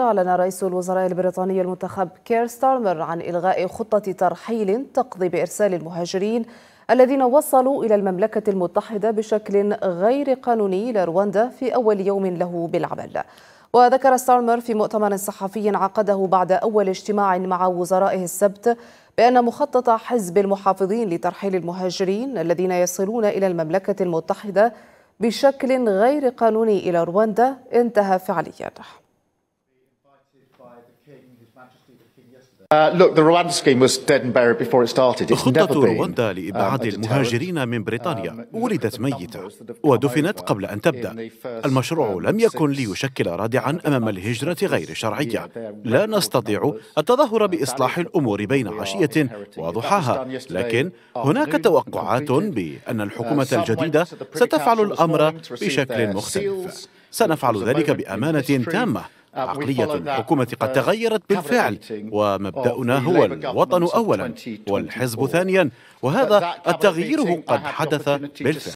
أعلن رئيس الوزراء البريطاني المنتخب كير ستارمر عن إلغاء خطة ترحيل تقضي بإرسال المهاجرين الذين وصلوا إلى المملكة المتحدة بشكل غير قانوني إلى رواندا في أول يوم له بالعمل وذكر ستارمر في مؤتمر صحفي عقده بعد أول اجتماع مع وزرائه السبت بأن مخطط حزب المحافظين لترحيل المهاجرين الذين يصلون إلى المملكة المتحدة بشكل غير قانوني إلى رواندا انتهى فعليا Uh, خطة رواندا لإبعاد uh, المهاجرين من بريطانيا um, ولدت ميتة ودفنت قبل أن تبدأ المشروع um, لم يكن ليشكل رادعا أمام الهجرة غير شرعية لا نستطيع التظاهر uh, بإصلاح الأمور بين عشية وضحاها لكن هناك توقعات بأن الحكومة الجديدة ستفعل الأمر بشكل مختلف سنفعل ذلك بأمانة تامة آه، عقلية الحكومة قد uh, تغيرت بالفعل ومبدأنا هو الوطن أولا والحزب ثانيا وهذا التغيير قد حدث بالفعل